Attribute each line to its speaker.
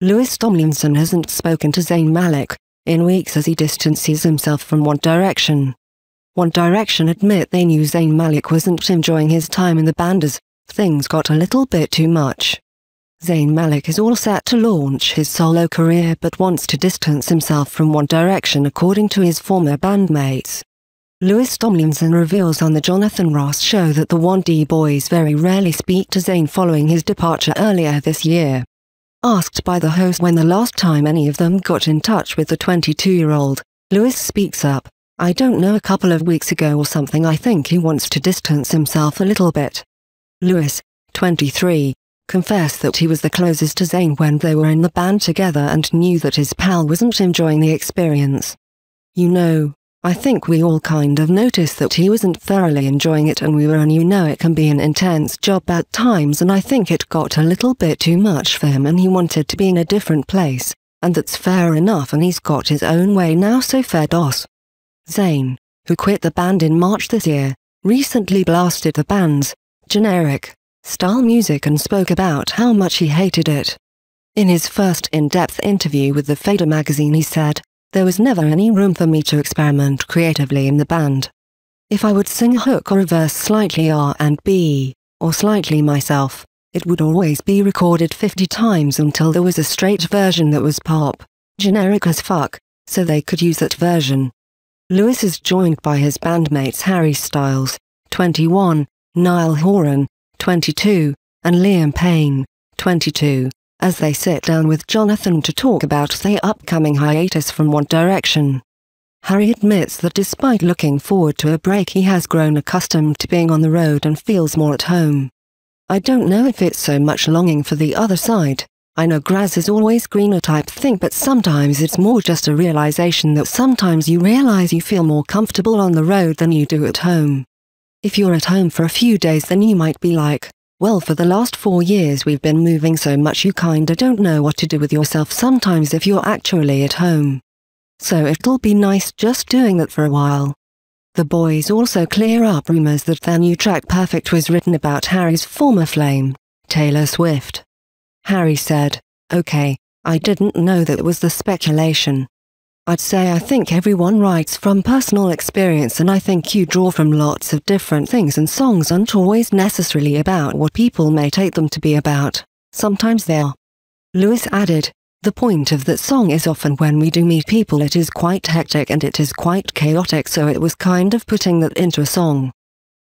Speaker 1: Lewis Tomlinson hasn't spoken to Zayn Malik in weeks as he distances himself from One Direction. One Direction admit they knew Zayn Malik wasn't enjoying his time in the band as things got a little bit too much. Zayn Malik is all set to launch his solo career but wants to distance himself from One Direction according to his former bandmates. Lewis Tomlinson reveals on the Jonathan Ross show that the 1D boys very rarely speak to Zayn following his departure earlier this year. Asked by the host when the last time any of them got in touch with the 22-year-old, Lewis speaks up, I don't know a couple of weeks ago or something I think he wants to distance himself a little bit. Lewis, 23, confessed that he was the closest to Zane when they were in the band together and knew that his pal wasn't enjoying the experience. You know, I think we all kind of noticed that he wasn't thoroughly enjoying it and we were and you know it can be an intense job at times and I think it got a little bit too much for him and he wanted to be in a different place, and that's fair enough and he's got his own way now so fair dos. Zayn, who quit the band in March this year, recently blasted the band's generic style music and spoke about how much he hated it. In his first in-depth interview with the Fader magazine he said, there was never any room for me to experiment creatively in the band. If I would sing a hook or a verse slightly R and B, or slightly myself, it would always be recorded 50 times until there was a straight version that was pop, generic as fuck, so they could use that version. Lewis is joined by his bandmates Harry Styles, 21, Niall Horan, 22, and Liam Payne, 22 as they sit down with Jonathan to talk about their upcoming hiatus from One Direction. Harry admits that despite looking forward to a break he has grown accustomed to being on the road and feels more at home. I don't know if it's so much longing for the other side, I know grass is always greener type thing but sometimes it's more just a realization that sometimes you realize you feel more comfortable on the road than you do at home. If you're at home for a few days then you might be like, well, for the last four years we've been moving so much you kinda don't know what to do with yourself sometimes if you're actually at home. So it'll be nice just doing that for a while. The boys also clear up rumors that their new track Perfect was written about Harry's former flame, Taylor Swift. Harry said, Okay, I didn't know that was the speculation. I'd say I think everyone writes from personal experience, and I think you draw from lots of different things, and songs aren't always necessarily about what people may take them to be about. Sometimes they are. Lewis added, The point of that song is often when we do meet people, it is quite hectic and it is quite chaotic, so it was kind of putting that into a song.